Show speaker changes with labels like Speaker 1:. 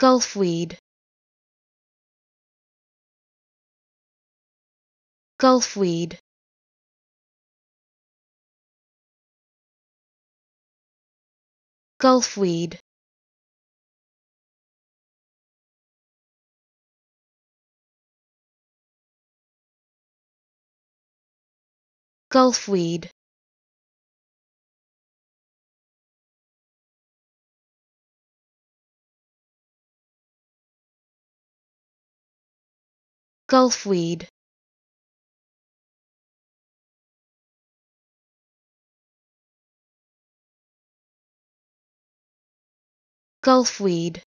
Speaker 1: gulfweed gulfweed gulfweed gulfweed gulfweed gulfweed